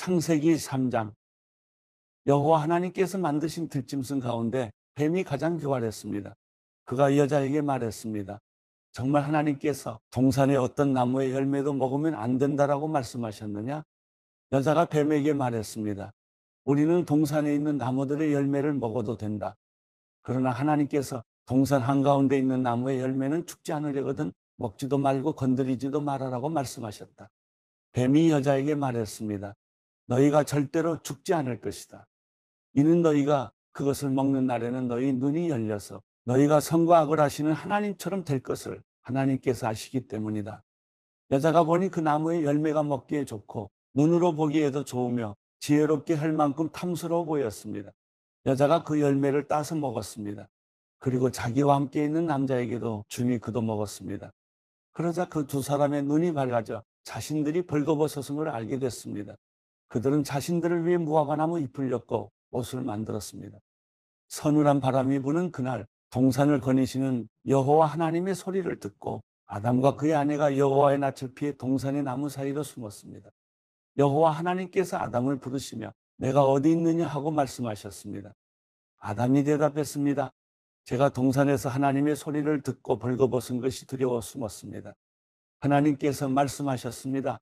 창세기 3장 여호와 하나님께서 만드신 들짐승 가운데 뱀이 가장 교활했습니다. 그가 여자에게 말했습니다. 정말 하나님께서 동산의 어떤 나무의 열매도 먹으면 안 된다라고 말씀하셨느냐? 여자가 뱀에게 말했습니다. 우리는 동산에 있는 나무들의 열매를 먹어도 된다. 그러나 하나님께서 동산 한가운데 있는 나무의 열매는 죽지 않으려거든 먹지도 말고 건드리지도 말아라고 말씀하셨다. 뱀이 여자에게 말했습니다. 너희가 절대로 죽지 않을 것이다. 이는 너희가 그것을 먹는 날에는 너희 눈이 열려서 너희가 선과 악을 하시는 하나님처럼 될 것을 하나님께서 아시기 때문이다. 여자가 보니 그 나무의 열매가 먹기에 좋고 눈으로 보기에도 좋으며 지혜롭게 할 만큼 탐스러워 보였습니다. 여자가 그 열매를 따서 먹었습니다. 그리고 자기와 함께 있는 남자에게도 주니 그도 먹었습니다. 그러자 그 두 사람의 눈이 밝아져 자신들이 벌거벗었음을 알게 됐습니다. 그들은 자신들을 위해 무화과나무 잎을 엮고 옷을 만들었습니다. 서늘한 바람이 부는 그날 동산을 거니시는 여호와 하나님의 소리를 듣고 아담과 그의 아내가 여호와의 낯을 피해 동산의 나무 사이로 숨었습니다. 여호와 하나님께서 아담을 부르시며 내가 어디 있느냐 하고 말씀하셨습니다. 아담이 대답했습니다. 제가 동산에서 하나님의 소리를 듣고 벌거벗은 것이 두려워 숨었습니다. 하나님께서 말씀하셨습니다.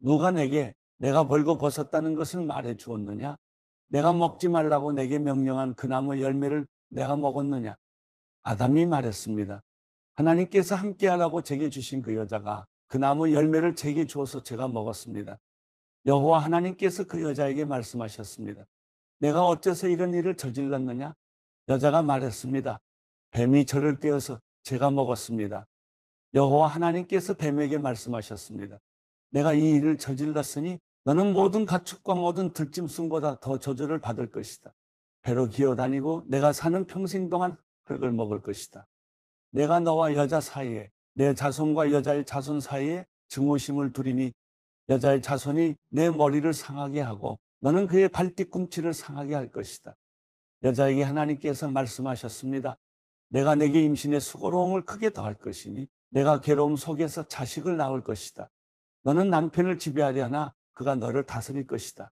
누가 내게 내가 벌고 벗었다는 것을 말해 주었느냐? 내가 먹지 말라고 내게 명령한 그 나무 열매를 내가 먹었느냐? 아담이 말했습니다. 하나님께서 함께하라고 제게 주신 그 여자가 그 나무 열매를 제게 주어서 제가 먹었습니다. 여호와 하나님께서 그 여자에게 말씀하셨습니다. 내가 어째서 이런 일을 저질렀느냐? 여자가 말했습니다. 뱀이 저를 깨어서 제가 먹었습니다. 여호와 하나님께서 뱀에게 말씀하셨습니다. 내가 이 일을 저질렀으니 너는 모든 가축과 모든 들짐승보다 더 저주를 받을 것이다. 배로 기어다니고 내가 사는 평생 동안 흙을 먹을 것이다. 내가 너와 여자 사이에 내 자손과 여자의 자손 사이에 증오심을 두리니 여자의 자손이 내 머리를 상하게 하고 너는 그의 발뒤꿈치를 상하게 할 것이다. 여자에게 하나님께서 말씀하셨습니다. 내가 내게 임신의 수고로움을 크게 더할 것이니 내가 괴로움 속에서 자식을 낳을 것이다. 너는 남편을 지배하려나 그가 너를 다스릴 것이다.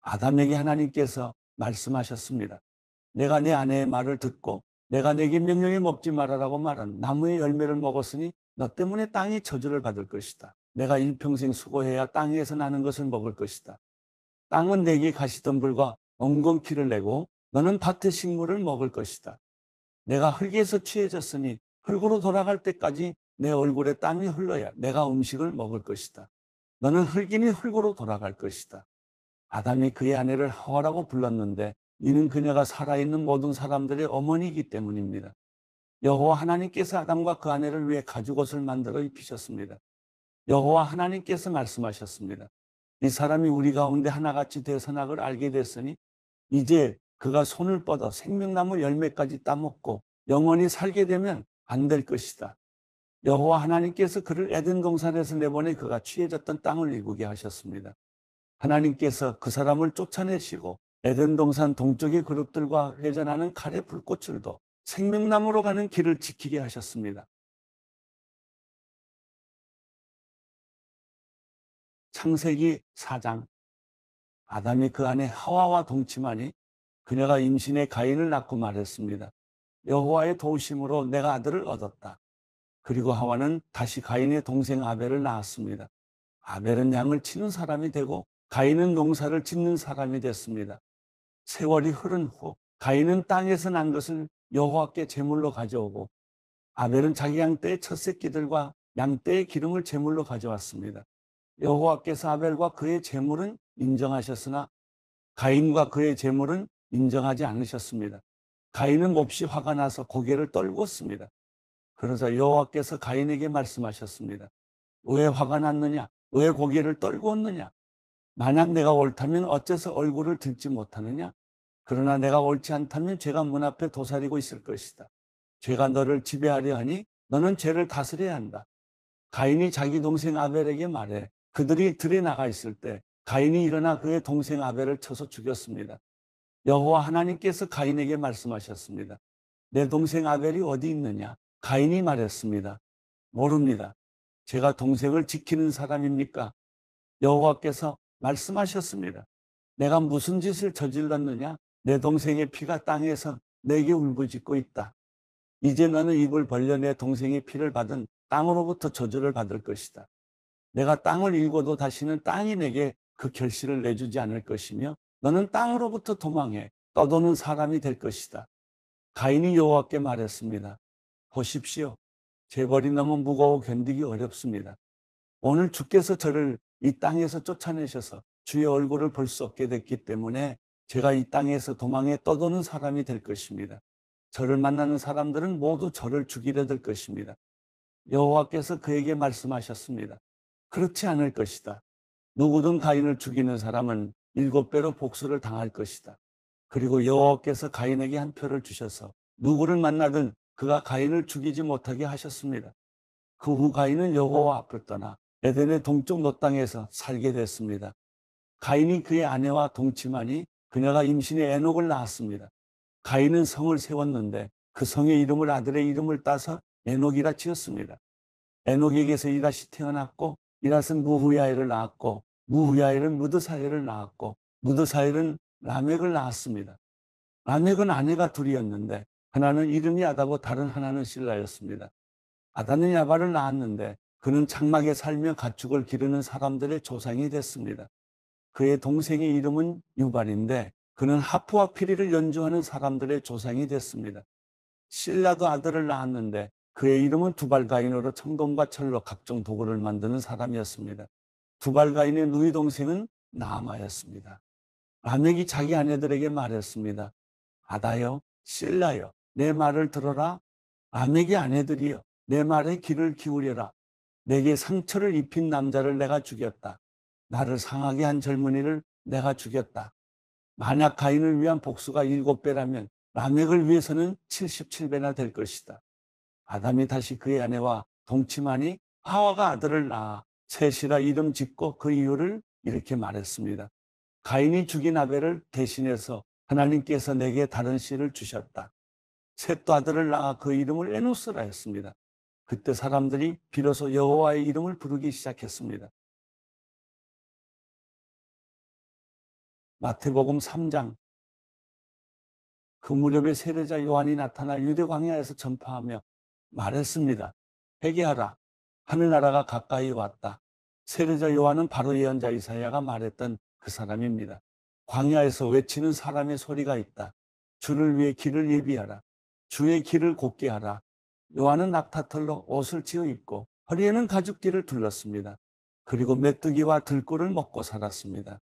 아담에게 하나님께서 말씀하셨습니다. 내가 내 아내의 말을 듣고 내가 내게 명령에 먹지 말아라고 말한 나무의 열매를 먹었으니 너 때문에 땅이 저주를 받을 것이다. 내가 일평생 수고해야 땅에서 나는 것을 먹을 것이다. 땅은 내게 가시던 불과 엉겅퀴를 내고 너는 밭의 식물을 먹을 것이다. 내가 흙에서 취해졌으니 흙으로 돌아갈 때까지 내 얼굴에 땀이 흘러야 내가 음식을 먹을 것이다. 너는 흙이니 흙으로 돌아갈 것이다. 아담이 그의 아내를 하와라고 불렀는데 이는 그녀가 살아있는 모든 사람들의 어머니이기 때문입니다. 여호와 하나님께서 아담과 그 아내를 위해 가죽옷을 만들어 입히셨습니다. 여호와 하나님께서 말씀하셨습니다. 이 사람이 우리 가운데 하나같이 대선악을 알게 됐으니 이제 그가 손을 뻗어 생명나무 열매까지 따먹고 영원히 살게 되면 안 될 것이다. 여호와 하나님께서 그를 에덴 동산에서 내보내 그가 취해졌던 땅을 일구게 하셨습니다. 하나님께서 그 사람을 쫓아내시고 에덴 동산 동쪽의 그룹들과 회전하는 칼의 불꽃을도 생명나무로 가는 길을 지키게 하셨습니다. 창세기 4장 아담이 그 안에 하와와 동침하니 그녀가 임신의 가인을 낳고 말했습니다. 여호와의 도우심으로 내가 아들을 얻었다. 그리고 하와는 다시 가인의 동생 아벨을 낳았습니다. 아벨은 양을 치는 사람이 되고 가인은 농사를 짓는 사람이 됐습니다. 세월이 흐른 후 가인은 땅에서 난 것을 여호와께 제물로 가져오고 아벨은 자기 양떼의 첫 새끼들과 양떼의 기름을 제물로 가져왔습니다. 여호와께서 아벨과 그의 제물은 인정하셨으나 가인과 그의 제물은 인정하지 않으셨습니다. 가인은 몹시 화가 나서 고개를 떨궜습니다. 그래서 여호와께서 가인에게 말씀하셨습니다. 왜 화가 났느냐? 왜 고개를 떨고 었느냐? 만약 내가 옳다면 어째서 얼굴을 들지 못하느냐? 그러나 내가 옳지 않다면 죄가 문 앞에 도사리고 있을 것이다. 죄가 너를 지배하려 하니 너는 죄를 다스려야 한다. 가인이 자기 동생 아벨에게 말해 그들이 들에 나가 있을 때 가인이 일어나 그의 동생 아벨을 쳐서 죽였습니다. 여호와 하나님께서 가인에게 말씀하셨습니다. 내 동생 아벨이 어디 있느냐? 가인이 말했습니다. 모릅니다. 제가 동생을 지키는 사람입니까? 여호와께서 말씀하셨습니다. 내가 무슨 짓을 저질렀느냐? 내 동생의 피가 땅에서 내게 울부짖고 있다. 이제 나는 입을 벌려 내 동생의 피를 받은 땅으로부터 저주를 받을 것이다. 내가 땅을 일궈도 다시는 땅이 내게 그 결실을 내주지 않을 것이며 너는 땅으로부터 도망해 떠도는 사람이 될 것이다. 가인이 여호와께 말했습니다. 보십시오. 재벌이 너무 무거워 견디기 어렵습니다. 오늘 주께서 저를 이 땅에서 쫓아내셔서 주의 얼굴을 볼 수 없게 됐기 때문에 제가 이 땅에서 도망에 떠도는 사람이 될 것입니다. 저를 만나는 사람들은 모두 저를 죽이려 될 것입니다. 여호와께서 그에게 말씀하셨습니다. 그렇지 않을 것이다. 누구든 가인을 죽이는 사람은 일곱 배로 복수를 당할 것이다. 그리고 여호와께서 가인에게 한 표를 주셔서 누구를 만나든 그가 가인을 죽이지 못하게 하셨습니다. 그 후 가인은 여호와 앞을 떠나 에덴의 동쪽 너 땅에서 살게 됐습니다. 가인이 그의 아내와 동침하니 그녀가 임신해 에녹을 낳았습니다. 가인은 성을 세웠는데 그 성의 이름을 아들의 이름을 따서 에녹이라 지었습니다. 에녹에게서 이라시 태어났고 이라스는 무후야엘을 낳았고 무후야엘은 무드사엘을 낳았고 무드사엘은 라멕을 낳았습니다. 라멕은 아내가 둘이었는데 하나는 이름이 아다고 다른 하나는 신라였습니다. 아다는 야발을 낳았는데 그는 장막에 살며 가축을 기르는 사람들의 조상이 됐습니다. 그의 동생의 이름은 유발인데 그는 하프와 피리를 연주하는 사람들의 조상이 됐습니다. 신라도 아들을 낳았는데 그의 이름은 두발가인으로 청동과 철로 각종 도구를 만드는 사람이었습니다. 두발가인의 누이 동생은 나마였습니다. 라멕이 자기 아내들에게 말했습니다. 아다여, 신라여, 내 말을 들어라. 아내게 아내들이여. 내 말에 귀를 기울여라. 내게 상처를 입힌 남자를 내가 죽였다. 나를 상하게 한 젊은이를 내가 죽였다. 만약 가인을 위한 복수가 일곱 배라면 라멕을 위해서는 77배나 될 것이다. 아담이 다시 그의 아내와 동침하니 하와가 아들을 낳아 셋이라 이름 짓고 그 이유를 이렇게 말했습니다. 가인이 죽인 아벨을 대신해서 하나님께서 내게 다른 씨를 주셨다. 셋도 아들을 낳아 그 이름을 에노스라 했습니다. 그때 사람들이 비로소 여호와의 이름을 부르기 시작했습니다. 마태복음 3장 그 무렵에 세례자 요한이 나타나 유대 광야에서 전파하며 말했습니다. 회개하라. 하늘나라가 가까이 왔다. 세례자 요한은 바로 예언자 이사야가 말했던 그 사람입니다. 광야에서 외치는 사람의 소리가 있다. 주를 위해 길을 예비하라. 주의 길을 곱게 하라. 요한은 낙타털로 옷을 지어 입고 허리에는 가죽띠를 둘렀습니다. 그리고 메뚜기와 들꿀을 먹고 살았습니다.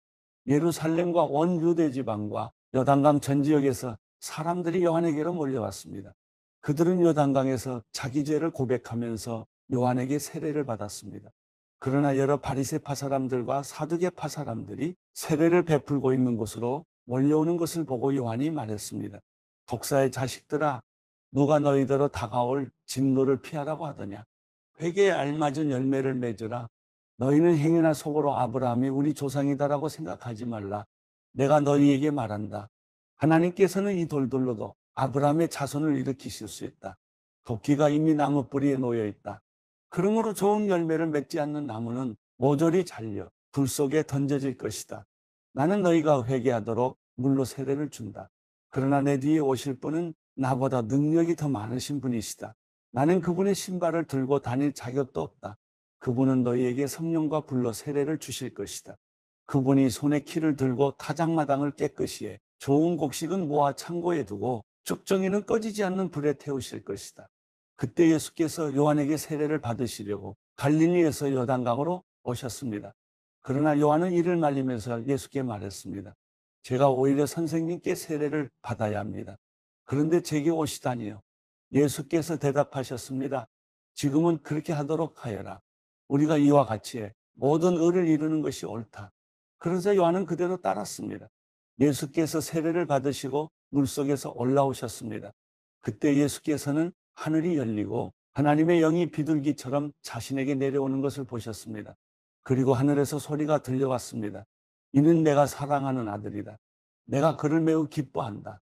예루살렘과 원 유대 지방과 여단강 전 지역에서 사람들이 요한에게로 몰려왔습니다. 그들은 요단강에서 자기 죄를 고백하면서 요한에게 세례를 받았습니다. 그러나 여러 바리새파 사람들과 사두개파 사람들이 세례를 베풀고 있는 곳으로 몰려오는 것을 보고 요한이 말했습니다. 독사의 자식들아 누가 너희더러 다가올 진노를 피하라고 하더냐. 회개에 알맞은 열매를 맺으라. 너희는 행위나 속으로 아브라함이 우리 조상이다라고 생각하지 말라. 내가 너희에게 말한다. 하나님께서는 이 돌돌로도 아브라함의 자손을 일으키실 수 있다. 도끼가 이미 나무 뿌리에 놓여 있다. 그러므로 좋은 열매를 맺지 않는 나무는 모조리 잘려 불 속에 던져질 것이다. 나는 너희가 회개하도록 물로 세례를 준다. 그러나 내 뒤에 오실 분은 나보다 능력이 더 많으신 분이시다. 나는 그분의 신발을 들고 다닐 자격도 없다. 그분은 너희에게 성령과 불로 세례를 주실 것이다. 그분이 손에 키를 들고 타장마당을 깨끗이 해 좋은 곡식은 모아 창고에 두고 쭉정이는 꺼지지 않는 불에 태우실 것이다. 그때 예수께서 요한에게 세례를 받으시려고 갈릴리에서 여단강으로 오셨습니다. 그러나 요한은 이를 말리면서 예수께 말했습니다. 제가 오히려 선생님께 세례를 받아야 합니다. 그런데 제게 오시다니요. 예수께서 대답하셨습니다. 지금은 그렇게 하도록 하여라. 우리가 이와 같이 모든 의를 이루는 것이 옳다. 그래서 요한은 그대로 따랐습니다. 예수께서 세례를 받으시고 물속에서 올라오셨습니다. 그때 예수께서는 하늘이 열리고 하나님의 영이 비둘기처럼 자신에게 내려오는 것을 보셨습니다. 그리고 하늘에서 소리가 들려왔습니다. 이는 내가 사랑하는 아들이다. 내가 그를 매우 기뻐한다.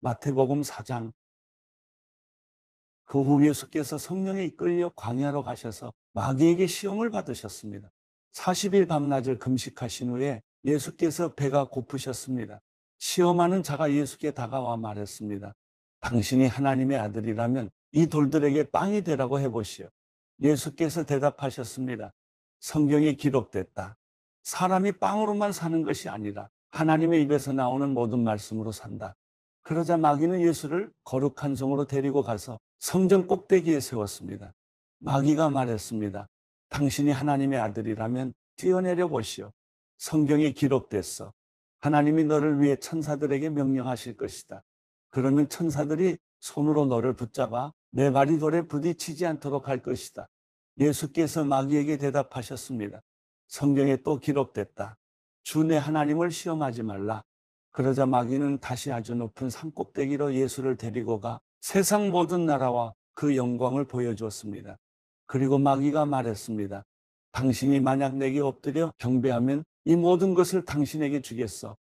마태복음 4장 그 후 예수께서 성령에 이끌려 광야로 가셔서 마귀에게 시험을 받으셨습니다. 40일 밤낮을 금식하신 후에 예수께서 배가 고프셨습니다. 시험하는 자가 예수께 다가와 말했습니다. 당신이 하나님의 아들이라면 이 돌들에게 빵이 되라고 해보시오. 예수께서 대답하셨습니다. 성경에 기록됐다. 사람이 빵으로만 사는 것이 아니라 하나님의 입에서 나오는 모든 말씀으로 산다. 그러자 마귀는 예수를 거룩한 성으로 데리고 가서 성전 꼭대기에 세웠습니다. 마귀가 말했습니다. 당신이 하나님의 아들이라면 뛰어내려 보시오. 성경에 기록됐어. 하나님이 너를 위해 천사들에게 명령하실 것이다. 그러면 천사들이 손으로 너를 붙잡아 내 발이 돌에 부딪히지 않도록 할 것이다. 예수께서 마귀에게 대답하셨습니다. 성경에 또 기록됐다. 주 내 하나님을 시험하지 말라. 그러자 마귀는 다시 아주 높은 산 꼭대기로 예수를 데리고 가 세상 모든 나라와 그 영광을 보여주었습니다. 그리고 마귀가 말했습니다. 당신이 만약 내게 엎드려 경배하면 이 모든 것을 당신에게 주겠어.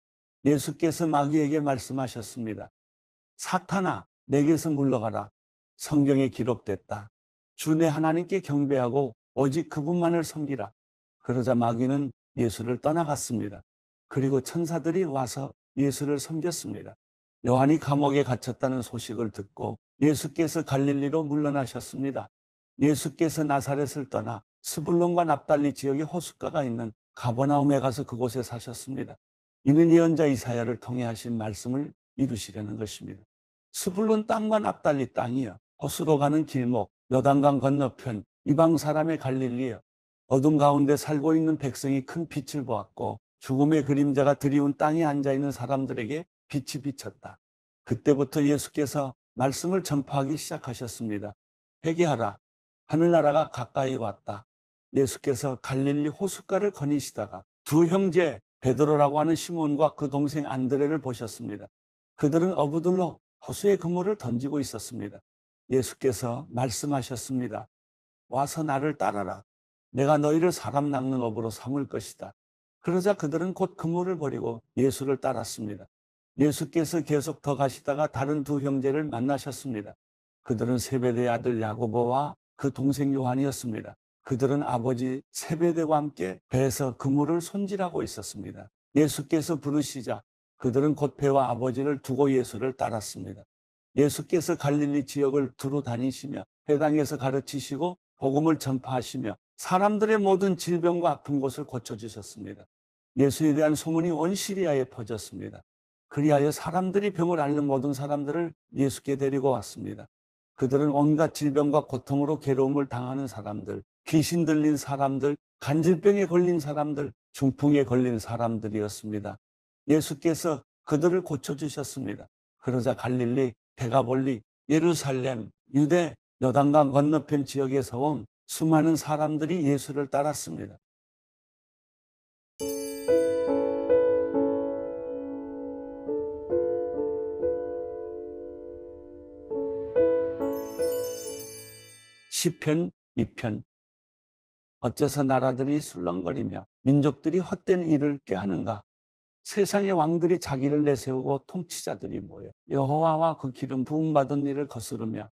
예수께서 마귀에게 말씀하셨습니다. 사탄아, 내게서 물러가라. 성경에 기록됐다. 주내 하나님께 경배하고 오직 그분만을 섬기라. 그러자 마귀는 예수를 떠나갔습니다. 그리고 천사들이 와서 예수를 섬겼습니다. 요한이 감옥에 갇혔다는 소식을 듣고 예수께서 갈릴리로 물러나셨습니다. 예수께서 나사렛을 떠나 스불론과 납달리 지역의 호숫가가 있는 가버나움에 가서 그곳에 사셨습니다. 이는 예언자 이사야를 통해 하신 말씀을 이루시려는 것입니다. 스불론 땅과 납달리 땅이여 호수로 가는 길목 여단강 건너편 이방 사람의 갈릴리여 어둠 가운데 살고 있는 백성이 큰 빛을 보았고 죽음의 그림자가 드리운 땅에 앉아있는 사람들에게 빛이 비쳤다. 그때부터 예수께서 말씀을 전파하기 시작하셨습니다. 회개하라. 하늘나라가 가까이 왔다. 예수께서 갈릴리 호숫가를 거니시다가 두 형제 베드로라고 하는 시몬과 그 동생 안드레를 보셨습니다. 그들은 어부들로 호수의 그물을 던지고 있었습니다. 예수께서 말씀하셨습니다. 와서 나를 따라라. 내가 너희를 사람 낚는 업으로 삼을 것이다. 그러자 그들은 곧 근무를 버리고 예수를 따랐습니다. 예수께서 계속 더 가시다가 다른 두 형제를 만나셨습니다. 그들은 세베대의 아들 야고보와 그 동생 요한이었습니다. 그들은 아버지 세베대와 함께 배에서 그물을 손질하고 있었습니다. 예수께서 부르시자 그들은 곧 배와 아버지를 두고 예수를 따랐습니다. 예수께서 갈릴리 지역을 두루 다니시며 해당에서 가르치시고 복음을 전파하시며 사람들의 모든 질병과 아픈 곳을 고쳐주셨습니다. 예수에 대한 소문이 온 시리아에 퍼졌습니다. 그리하여 사람들이 병을 앓는 모든 사람들을 예수께 데리고 왔습니다. 그들은 온갖 질병과 고통으로 괴로움을 당하는 사람들, 귀신 들린 사람들, 간질병에 걸린 사람들, 중풍에 걸린 사람들이었습니다. 예수께서 그들을 고쳐주셨습니다. 그러자 갈릴리, 대가볼리, 예루살렘, 유대, 여단강 건너편 지역에서 온 수많은 사람들이 예수를 따랐습니다. 시편 2편 어째서 나라들이 술렁거리며 민족들이 헛된 일을 꾀하는가 세상의 왕들이 자기를 내세우고 통치자들이 모여 여호와와 그 기름 부음받은 일을 거스르며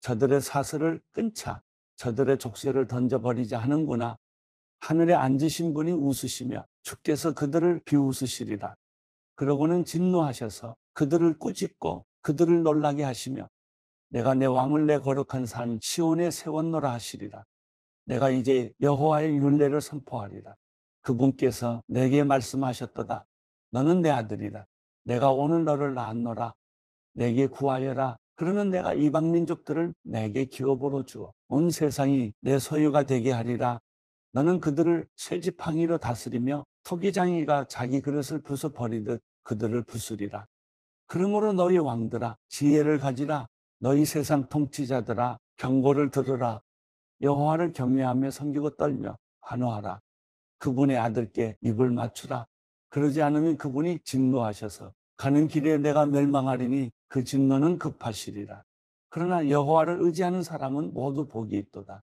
저들의 사슬을 끊자 저들의 족쇄를 던져버리자 하는구나 하늘에 앉으신 분이 웃으시며 주께서 그들을 비웃으시리라 그러고는 진노하셔서 그들을 꾸짖고 그들을 놀라게 하시며 내가 내 왕을 내 거룩한 산 시온에 세웠노라 하시리라. 내가 이제 여호와의 윤례를 선포하리라. 그분께서 내게 말씀하셨도다. 너는 내 아들이라. 내가 오늘 너를 낳았노라. 내게 구하여라. 그러면 내가 이방 민족들을 내게 기업으로 주어 온 세상이 내 소유가 되게 하리라. 너는 그들을 쇠지팡이로 다스리며 토기장이가 자기 그릇을 부숴 버리듯 그들을 부수리라. 그러므로 너희 왕들아 지혜를 가지라 너희 세상 통치자들아 경고를 들으라 여호와를 경외하며 섬기고 떨며 환호하라 그분의 아들께 입을 맞추라 그러지 않으면 그분이 진노하셔서 가는 길에 내가 멸망하리니 그 진노는 급하시리라 그러나 여호와를 의지하는 사람은 모두 복이 있도다